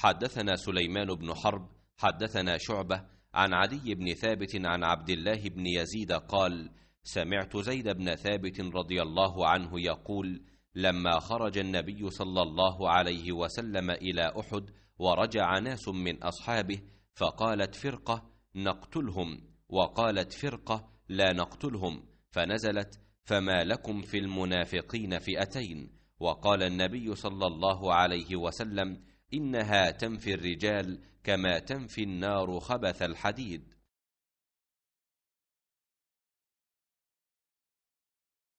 حدثنا سليمان بن حرب حدثنا شعبة عن عدي بن ثابت عن عبد الله بن يزيد قال سمعت زيد بن ثابت رضي الله عنه يقول لما خرج النبي صلى الله عليه وسلم إلى أحد ورجع ناس من أصحابه فقالت فرقة نقتلهم وقالت فرقة لا نقتلهم فنزلت فما لكم في المنافقين فئتين وقال النبي صلى الله عليه وسلم إنها تنفي الرجال كما تنفي النار خبث الحديد